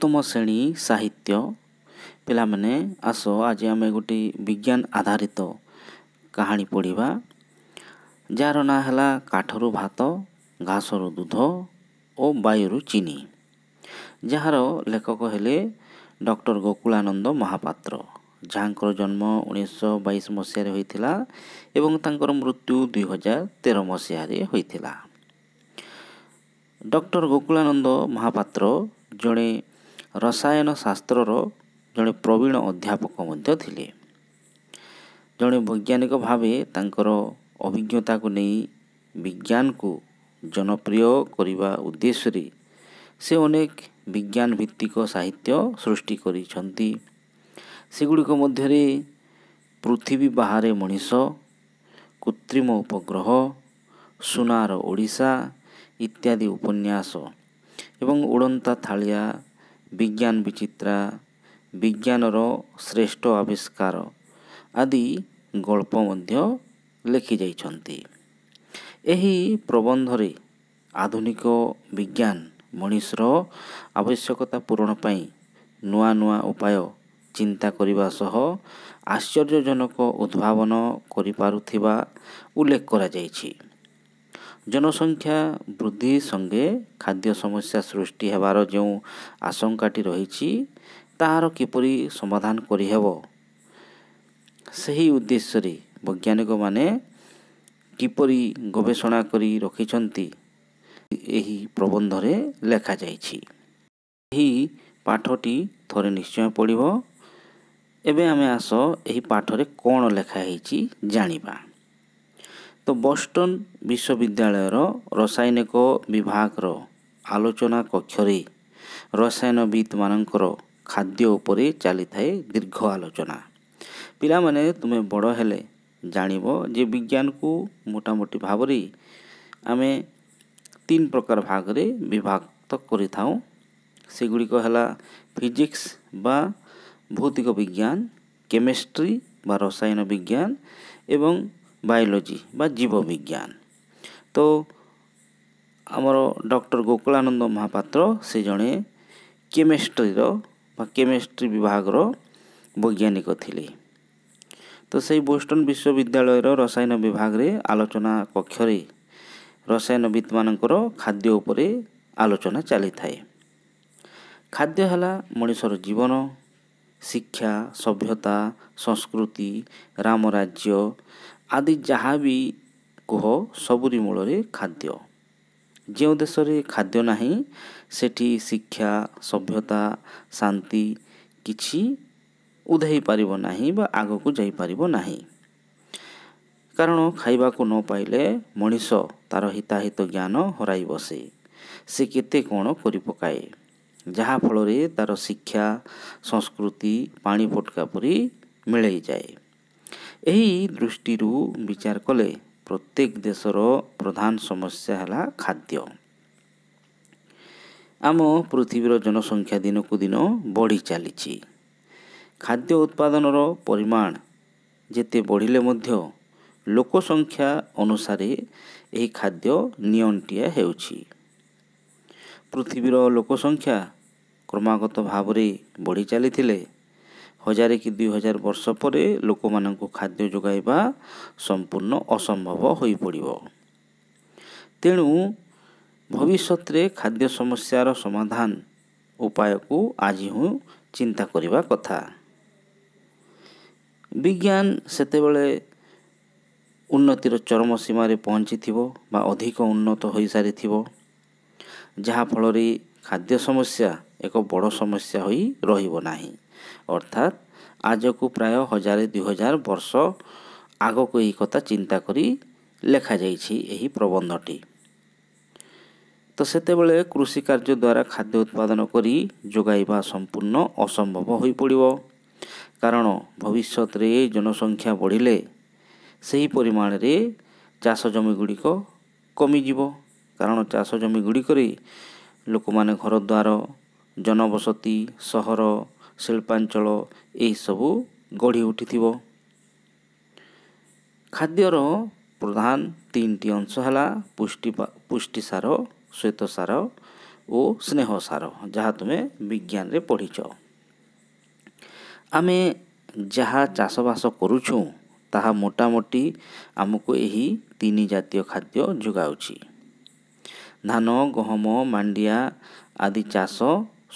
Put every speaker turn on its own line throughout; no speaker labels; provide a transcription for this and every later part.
ସପ୍ତମ ଶ୍ରେଣୀ ସାହିତ୍ୟ ପିଲାମାନେ ଆସ ଆଜି ଆମେ ଗୋଟିଏ ବିଜ୍ଞାନ ଆଧାରିତ କାହାଣୀ ପଢ଼ିବା ଯାହାର ନାଁ ହେଲା କାଠରୁ ଭାତ ଘାସରୁ ଦୁଧ ଓ ବାୟୁରୁ ଚିନି ଯାହାର ଲେଖକ ହେଲେ ଡକ୍ଟର ଗୋକୁଳାନନ୍ଦ ମହାପାତ୍ର ଯାହାଙ୍କର ଜନ୍ମ ଉଣେଇଶହ ବାଇଶ ମସିହାରେ ହୋଇଥିଲା ଏବଂ ତାଙ୍କର ମୃତ୍ୟୁ ଦୁଇ ହଜାର ତେର ମସିହାରେ ହୋଇଥିଲା ଡକ୍ଟର ଗୋକୁଳାନନ୍ଦ ମହାପାତ୍ର ଜଣେ ରସାୟନ ଶାସ୍ତ୍ରର ଜଣେ ପ୍ରବୀଣ ଅଧ୍ୟାପକ ମଧ୍ୟ ଥିଲେ ଜଣେ ବୈଜ୍ଞାନିକ ଭାବେ ତାଙ୍କର ଅଭିଜ୍ଞତାକୁ ନେଇ ବିଜ୍ଞାନକୁ ଜନପ୍ରିୟ କରିବା ଉଦ୍ଦେଶ୍ୟରେ ସେ ଅନେକ ବିଜ୍ଞାନ ଭିତ୍ତିକ ସାହିତ୍ୟ ସୃଷ୍ଟି କରିଛନ୍ତି ସେଗୁଡ଼ିକ ମଧ୍ୟରେ ପୃଥିବୀ ବାହାରେ ମଣିଷ କୃତ୍ରିମ ଉପଗ୍ରହ ସୁନାର ଓଡ଼ିଶା ଇତ୍ୟାଦି ଉପନ୍ୟାସ ଏବଂ ଉଡ଼ନ୍ତା ଥାଳିଆ ବିଜ୍ଞାନ ବିଚିତ୍ରା ବିଜ୍ଞାନର ଶ୍ରେଷ୍ଠ ଆବିଷ୍କାର ଆଦି ଗଳ୍ପ ମଧ୍ୟ ଲେଖିଯାଇଛନ୍ତି ଏହି ପ୍ରବନ୍ଧରେ ଆଧୁନିକ ବିଜ୍ଞାନ ମଣିଷର ଆବଶ୍ୟକତା ପୂରଣ ପାଇଁ ନୂଆ ନୂଆ ଉପାୟ ଚିନ୍ତା କରିବା ସହ ଆଶ୍ଚର୍ଯ୍ୟଜନକ ଉଦ୍ଭାବନ କରିପାରୁଥିବା ଉଲ୍ଲେଖ କରାଯାଇଛି ଜନସଂଖ୍ୟା ବୃଦ୍ଧି ସଙ୍ଗେ ଖାଦ୍ୟ ସମସ୍ୟା ସୃଷ୍ଟି ହେବାର ଯେଉଁ ଆଶଙ୍କାଟି ରହିଛି ତାହାର କିପରି ସମାଧାନ କରିହେବ ସେହି ଉଦ୍ଦେଶ୍ୟରେ ବୈଜ୍ଞାନିକମାନେ କିପରି ଗବେଷଣା କରି ରଖିଛନ୍ତି ଏହି ପ୍ରବନ୍ଧରେ ଲେଖାଯାଇଛି ଏହି ପାଠଟି ଥରେ ନିଶ୍ଚୟ ପଡ଼ିବ ଏବେ ଆମେ ଆସ ଏହି ପାଠରେ କ'ଣ ଲେଖା ହେଇଛି ଜାଣିବା ତ ବୋଷ୍ଟନ୍ ବିଶ୍ୱବିଦ୍ୟାଳୟର ରସାୟନିକ ବିଭାଗର ଆଲୋଚନା କକ୍ଷରେ ରସାୟନବିତ୍ମାନଙ୍କର ଖାଦ୍ୟ ଉପରେ ଚାଲିଥାଏ ଦୀର୍ଘ ଆଲୋଚନା ପିଲାମାନେ ତୁମେ ବଡ଼ ହେଲେ ଜାଣିବ ଯେ ବିଜ୍ଞାନକୁ ମୋଟାମୋଟି ଭାବରେ ଆମେ ତିନି ପ୍ରକାର ଭାଗରେ ବିଭାକ୍ତ କରିଥାଉଁ ସେଗୁଡ଼ିକ ହେଲା ଫିଜିକ୍ସ ବା ଭୌତିକ ବିଜ୍ଞାନ କେମିଷ୍ଟ୍ରି ବା ରସାୟନ ବିଜ୍ଞାନ ଏବଂ ବାୟୋଲୋଜି ବା ଜୀବବିଜ୍ଞାନ ତ ଆମର ଡକ୍ଟର ଗୋକୁଳାନନ୍ଦ ମହାପାତ୍ର ସେ ଜଣେ କେମିଷ୍ଟ୍ରିର ବା କେମିଷ୍ଟ୍ରି ବିଭାଗର ବୈଜ୍ଞାନିକ ଥିଲେ ତ ସେଇ ବୋଷ୍ଟନ୍ ବିଶ୍ୱବିଦ୍ୟାଳୟର ରସାୟନ ବିଭାଗରେ ଆଲୋଚନା କକ୍ଷରେ ରସାୟନବିତ୍ମାନଙ୍କର ଖାଦ୍ୟ ଉପରେ ଆଲୋଚନା ଚାଲିଥାଏ ଖାଦ୍ୟ ହେଲା ମଣିଷର ଜୀବନ ଶିକ୍ଷା ସଭ୍ୟତା ସଂସ୍କୃତି ରାମରାଜ୍ୟ ଆଦି ଯାହା ବି କୁହ ସବୁରି ମୂଳରେ ଖାଦ୍ୟ ଯେଉଁ ଦେଶରେ ଖାଦ୍ୟ ନାହିଁ ସେଠି ଶିକ୍ଷା ସଭ୍ୟତା ଶାନ୍ତି କିଛି ଉଧେଇ ପାରିବ ନାହିଁ ବା ଆଗକୁ ଯାଇପାରିବ ନାହିଁ କାରଣ ଖାଇବାକୁ ନ ପାଇଲେ ମଣିଷ ତା'ର ହିତାହିତ ଜ୍ଞାନ ହରାଇ ବସେ ସେ କେତେ କ'ଣ କରିପକାଏ ଯାହାଫଳରେ ତା'ର ଶିକ୍ଷା ସଂସ୍କୃତି ପାଣି ଫୋଟକା ପରି ମିଳେଇଯାଏ ଏହି ଦୃଷ୍ଟିରୁ ବିଚାର କଲେ ପ୍ରତ୍ୟେକ ଦେଶର ପ୍ରଧାନ ସମସ୍ୟା ହେଲା ଖାଦ୍ୟ ଆମ ପୃଥିବୀର ଜନସଂଖ୍ୟା ଦିନକୁ ଦିନ ବଢ଼ି ଚାଲିଛି ଖାଦ୍ୟ ଉତ୍ପାଦନର ପରିମାଣ ଯେତେ ବଢ଼ିଲେ ମଧ୍ୟ ଲୋକ ସଂଖ୍ୟା ଅନୁସାରେ ଏହି ଖାଦ୍ୟ ନିଅଣ୍ଟିଆ ହେଉଛି ପୃଥିବୀର ଲୋକ ସଂଖ୍ୟା କ୍ରମାଗତ ଭାବରେ ବଢ଼ି ଚାଲିଥିଲେ ହଜାରେ କି ଦୁଇ ହଜାର ବର୍ଷ ପରେ ଲୋକମାନଙ୍କୁ ଖାଦ୍ୟ ଯୋଗାଇବା ସମ୍ପୂର୍ଣ୍ଣ ଅସମ୍ଭବ ହୋଇପଡ଼ିବ ତେଣୁ ଭବିଷ୍ୟତରେ ଖାଦ୍ୟ ସମସ୍ୟାର ସମାଧାନ ଉପାୟକୁ ଆଜି ହିଁ ଚିନ୍ତା କରିବା କଥା ବିଜ୍ଞାନ ସେତେବେଳେ ଉନ୍ନତିର ଚରମ ସୀମାରେ ପହଞ୍ଚିଥିବ ବା ଅଧିକ ଉନ୍ନତ ହୋଇସାରିଥିବ ଯାହାଫଳରେ ଖାଦ୍ୟ ସମସ୍ୟା ଏକ ବଡ଼ ସମସ୍ୟା ହୋଇ ରହିବ ନାହିଁ অৰ্থাৎ আজকু প্ৰায় হাজাৰে দুহেজাৰ বৰ্ষ আগক এই কথা চিন্তা কৰি লেখা যাইছে এই প্ৰবন্ধটি তেতিবলে কৃষি কাৰ্য দ্বাৰা খাদ্য উৎপাদন কৰি যোগাইবা সম্পূৰ্ণ অসম্ভৱ হৈ পৰিব কাৰণ ভৱিষ্যতৰে জনসংখ্যা বঢ়িলে সেই পৰিমাণেৰে চাষ জমিগুড়িক কমিযিব কাৰণ চাষ জমিগুড়িকৰে লোক মানে ঘৰ দ্বাৰ জনবসতি চহৰ ଶିଳ୍ପାଞ୍ଚଳ ଏହିସବୁ ଗଢ଼ି ଉଠିଥିବ ଖାଦ୍ୟର ପ୍ରଧାନ ତିନିଟି ଅଂଶ ହେଲା ପୁଷ୍ଟି ପୁଷ୍ଟିସାର ଶ୍ୱେତ ସାର ଓ ସ୍ନେହ ସାର ଯାହା ତୁମେ ବିଜ୍ଞାନରେ ପଢ଼ିଛ ଆମେ ଯାହା ଚାଷବାସ କରୁଛୁଁ ତାହା ମୋଟାମୋଟି ଆମକୁ ଏହି ତିନି ଜାତୀୟ ଖାଦ୍ୟ ଯୋଗାଉଛି ଧାନ ଗହମ ମାଣ୍ଡିଆ ଆଦି ଚାଷ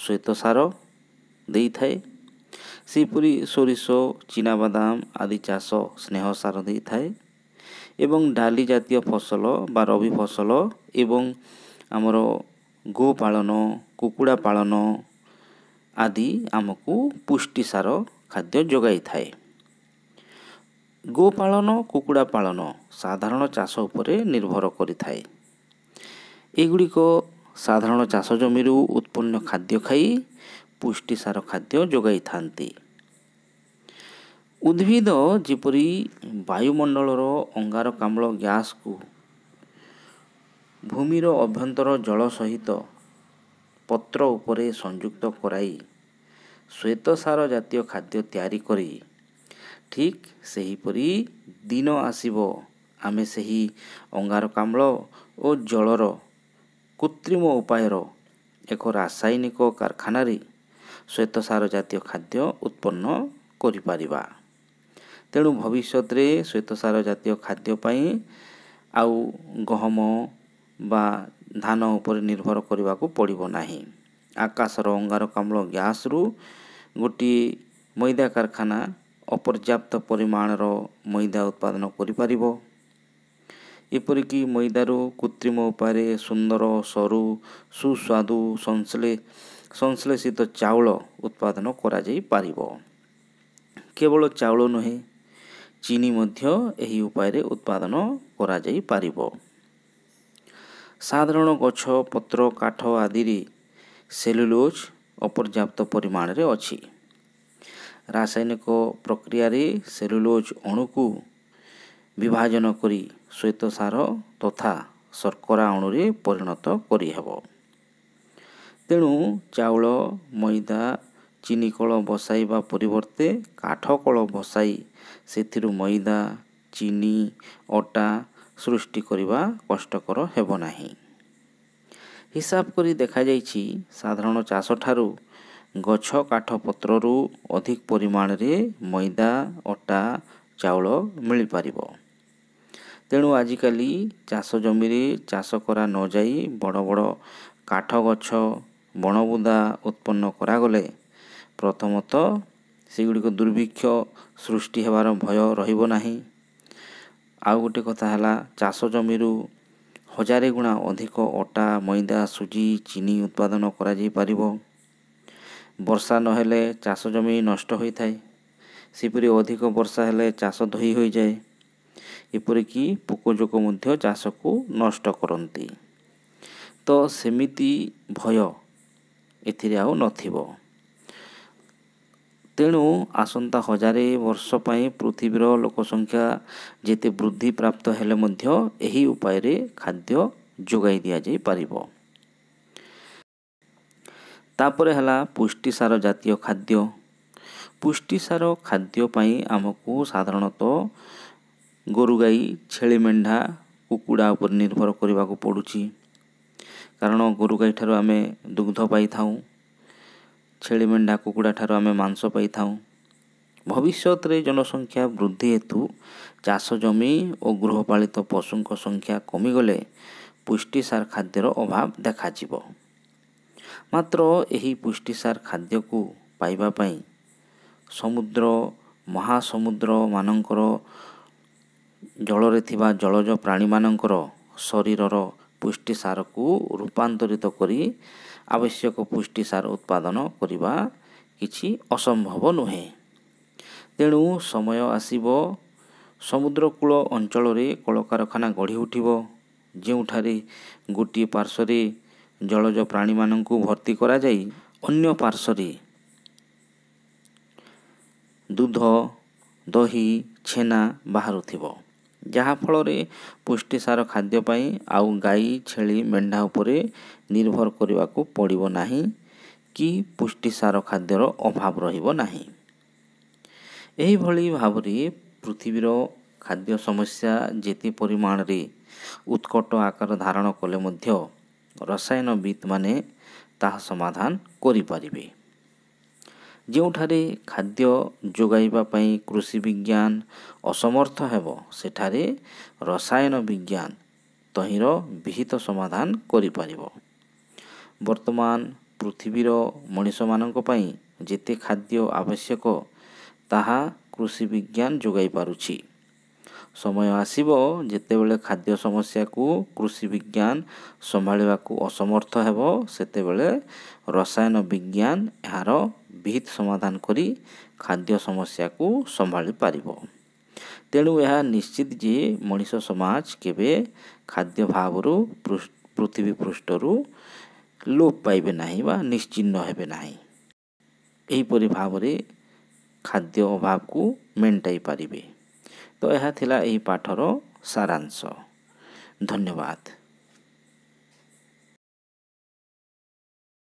ଶ୍ୱେତ ସାର ଦେଇଥାଏ ସେହିପରି ସୋରିଷ ଚିନାବାଦାମ ଆଦି ଚାଷ ସ୍ନେହ ସାର ଦେଇଥାଏ ଏବଂ ଡାଲି ଜାତୀୟ ଫସଲ ବା ରବି ଫସଲ ଏବଂ ଆମର ଗୋପାଳନ କୁକୁଡ଼ା ପାଳନ ଆଦି ଆମକୁ ପୁଷ୍ଟିସାର ଖାଦ୍ୟ ଯୋଗାଇଥାଏ ଗୋପାଳନ କୁକୁଡ଼ା ପାଳନ ସାଧାରଣ ଚାଷ ଉପରେ ନିର୍ଭର କରିଥାଏ ଏଗୁଡ଼ିକ ସାଧାରଣ ଚାଷ ଜମିରୁ ଉତ୍ପନ୍ନ ଖାଦ୍ୟ ଖାଇ ପୁଷ୍ଟିସାର ଖାଦ୍ୟ ଯୋଗାଇଥାନ୍ତି ଉଦ୍ଭିଦ ଯେପରି ବାୟୁମଣ୍ଡଳର ଅଙ୍ଗାରକାମ୍ଳ ଗ୍ୟାସ୍କୁ ଭୂମିର ଅଭ୍ୟନ୍ତର ଜଳ ସହିତ ପତ୍ର ଉପରେ ସଂଯୁକ୍ତ କରାଇ ଶ୍ୱେତସାର ଜାତୀୟ ଖାଦ୍ୟ ତିଆରି କରି ଠିକ୍ ସେହିପରି ଦିନ ଆସିବ ଆମେ ସେହି ଅଙ୍ଗାରକାମ୍ଳ ଓ ଜଳର କୃତ୍ରିମ ଉପାୟର ଏକ ରାସାୟନିକ କାରଖାନାରେ ଶ୍ୱେତସାର ଜାତୀୟ ଖାଦ୍ୟ ଉତ୍ପନ୍ନ କରିପାରିବା ତେଣୁ ଭବିଷ୍ୟତରେ ଶ୍ୱେତସାର ଜାତୀୟ ଖାଦ୍ୟ ପାଇଁ ଆଉ ଗହମ ବା ଧାନ ଉପରେ ନିର୍ଭର କରିବାକୁ ପଡ଼ିବ ନାହିଁ ଆକାଶର ଅଙ୍ଗାରକାମ୍ଳ ଗ୍ୟାସ୍ରୁ ଗୋଟିଏ ମଇଦା କାରଖାନା ଅପର୍ଯ୍ୟାପ୍ତ ପରିମାଣର ମଇଦା ଉତ୍ପାଦନ କରିପାରିବ ଏପରିକି ମଇଦାରୁ କୃତ୍ରିମ ଉପାୟରେ ସୁନ୍ଦର ସରୁ ସୁସ୍ୱାଦୁ ସଂଶ୍ଳେ ସଂଶ୍ଳେଷିତ ଚାଉଳ ଉତ୍ପାଦନ କରାଯାଇପାରିବ କେବଳ ଚାଉଳ ନୁହେଁ ଚିନି ମଧ୍ୟ ଏହି ଉପାୟରେ ଉତ୍ପାଦନ କରାଯାଇପାରିବ ସାଧାରଣ ଗଛ ପତ୍ର କାଠ ଆଦିରେ ସେଲୁଲୋଜ୍ ଅପର୍ଯ୍ୟାପ୍ତ ପରିମାଣରେ ଅଛି ରାସାୟନିକ ପ୍ରକ୍ରିୟାରେ ସେଲୁଲୋଜ୍ ଅଣୁକୁ ବିଭାଜନ କରି ଶ୍ୱେତସାର ତଥା ଶର୍କରା ଅଣୁରେ ପରିଣତ କରିହେବ ତେଣୁ ଚାଉଳ ମଇଦା ଚିନି କଳ ବସାଇବା ପରିବର୍ତ୍ତେ କାଠ କଳ ବସାଇ ସେଥିରୁ ମଇଦା ଚିନି ଅଟା ସୃଷ୍ଟି କରିବା କଷ୍ଟକର ହେବ ନାହିଁ ହିସାବ କରି ଦେଖାଯାଇଛି ସାଧାରଣ ଚାଷଠାରୁ ଗଛ କାଠ ପତ୍ରରୁ ଅଧିକ ପରିମାଣରେ ମଇଦା ଅଟା ଚାଉଳ ମିଳିପାରିବ ତେଣୁ ଆଜିକାଲି ଚାଷ ଜମିରେ ଚାଷ କରା ନଯାଇ ବଡ଼ ବଡ଼ କାଠ ଗଛ বনবুদা উৎপন্ন কৰা গলে প্ৰথমত সেগুলিক দুৰ্ভিক্ষ সৃষ্টি হওয়াৰ ভয় ৰহব না আউ গোটে কথা হল চাষ জমিৰু হাজাৰে গুণা অধিক অটা ময়দা সুজি চিনি উৎপাদন করা যাইপার বর্ষা নহেলে চাষ জমি নষ্ট হৈ থাকে সেপরি অধিক বর্ষা হলে চাষ ধই হৈ যায় এপরিকি পোকজোক চাষকু নষ্ট করতে তো সেমিতি ভয় ଏଥିରେ ଆଉ ନଥିବ ତେଣୁ ଆସନ୍ତା ହଜାରେ ବର୍ଷ ପାଇଁ ପୃଥିବୀର ଲୋକସଂଖ୍ୟା ଯେତେ ବୃଦ୍ଧି ପ୍ରାପ୍ତ ହେଲେ ମଧ୍ୟ ଏହି ଉପାୟରେ ଖାଦ୍ୟ ଯୋଗାଇ ଦିଆଯାଇପାରିବ ତାପରେ ହେଲା ପୁଷ୍ଟିସାର ଜାତୀୟ ଖାଦ୍ୟ ପୁଷ୍ଟିସାର ଖାଦ୍ୟ ପାଇଁ ଆମକୁ ସାଧାରଣତଃ ଗୋରୁଗାଈ ଛେଳି ମେଣ୍ଢା କୁକୁଡ଼ା ଉପରେ ନିର୍ଭର କରିବାକୁ ପଡ଼ୁଛି କାରଣ ଗୋରୁ ଗାଈ ଠାରୁ ଆମେ ଦୁଗ୍ଧ ପାଇଥାଉଁ ଛେଳି ମେଣ୍ଢା କୁକୁଡ଼ା ଠାରୁ ଆମେ ମାଂସ ପାଇଥାଉଁ ଭବିଷ୍ୟତରେ ଜନସଂଖ୍ୟା ବୃଦ୍ଧି ହେତୁ ଚାଷ ଜମି ଓ ଗୃହପାଳିତ ପଶୁଙ୍କ ସଂଖ୍ୟା କମିଗଲେ ପୁଷ୍ଟିସାର ଖାଦ୍ୟର ଅଭାବ ଦେଖାଯିବ ମାତ୍ର ଏହି ପୁଷ୍ଟିସାର ଖାଦ୍ୟକୁ ପାଇବା ପାଇଁ ସମୁଦ୍ର ମହାସମୁଦ୍ରମାନଙ୍କର ଜଳରେ ଥିବା ଜଳଜ ପ୍ରାଣୀମାନଙ୍କର ଶରୀରର ପୁଷ୍ଟିସାରକୁ ରୂପାନ୍ତରିତ କରି ଆବଶ୍ୟକ ପୁଷ୍ଟିସାର ଉତ୍ପାଦନ କରିବା କିଛି ଅସମ୍ଭବ ନୁହେଁ ତେଣୁ ସମୟ ଆସିବ ସମୁଦ୍ରକୂଳ ଅଞ୍ଚଳରେ କଳକାରଖାନା ଗଢ଼ି ଉଠିବ ଯେଉଁଠାରେ ଗୋଟିଏ ପାର୍ଶ୍ୱରେ ଜଳଜ ପ୍ରାଣୀମାନଙ୍କୁ ଭର୍ତ୍ତି କରାଯାଇ ଅନ୍ୟ ପାର୍ଶ୍ୱରେ ଦୁଧ ଦହି ଛେନା ବାହାରୁଥିବ ଯାହାଫଳରେ ପୁଷ୍ଟିସାର ଖାଦ୍ୟ ପାଇଁ ଆଉ ଗାଈ ଛେଳି ମେଣ୍ଢା ଉପରେ ନିର୍ଭର କରିବାକୁ ପଡ଼ିବ ନାହିଁ କି ପୁଷ୍ଟିସାର ଖାଦ୍ୟର ଅଭାବ ରହିବ ନାହିଁ ଏହିଭଳି ଭାବରେ ପୃଥିବୀର ଖାଦ୍ୟ ସମସ୍ୟା ଯେତେ ପରିମାଣରେ ଉତ୍କଟ ଆକାର ଧାରଣ କଲେ ମଧ୍ୟ ରସାୟନବିତ୍ମାନେ ତାହା ସମାଧାନ କରିପାରିବେ ଯେଉଁଠାରେ ଖାଦ୍ୟ ଯୋଗାଇବା ପାଇଁ କୃଷି ବିଜ୍ଞାନ ଅସମର୍ଥ ହେବ ସେଠାରେ ରସାୟନ ବିଜ୍ଞାନ ତହିଁର ବିହିତ ସମାଧାନ କରିପାରିବ ବର୍ତ୍ତମାନ ପୃଥିବୀର ମଣିଷମାନଙ୍କ ପାଇଁ ଯେତେ ଖାଦ୍ୟ ଆବଶ୍ୟକ ତାହା କୃଷି ବିଜ୍ଞାନ ଯୋଗାଇ ପାରୁଛି ସମୟ ଆସିବ ଯେତେବେଳେ ଖାଦ୍ୟ ସମସ୍ୟାକୁ କୃଷି ବିଜ୍ଞାନ ସମ୍ଭାଳିବାକୁ ଅସମର୍ଥ ହେବ ସେତେବେଳେ ରସାୟନ ବିଜ୍ଞାନ ଏହାର ଭିତ୍ ସମାଧାନ କରି ଖାଦ୍ୟ ସମସ୍ୟାକୁ ସମ୍ଭାଳି ପାରିବ ତେଣୁ ଏହା ନିଶ୍ଚିତ ଯେ ମଣିଷ ସମାଜ କେବେ ଖାଦ୍ୟ ଭାବରୁ ପୃଥିବୀ ପୃଷ୍ଠରୁ ଲୋପ ପାଇବେ ନାହିଁ ବା ନିଶ୍ଚିହ୍ନ ହେବେ ନାହିଁ ଏହିପରି ଭାବରେ ଖାଦ୍ୟ ଅଭାବକୁ ମେଣ୍ଟାଇ ପାରିବେ ତ ଏହା ଥିଲା ଏହି ପାଠର ସାରାଂଶ ଧନ୍ୟବାଦ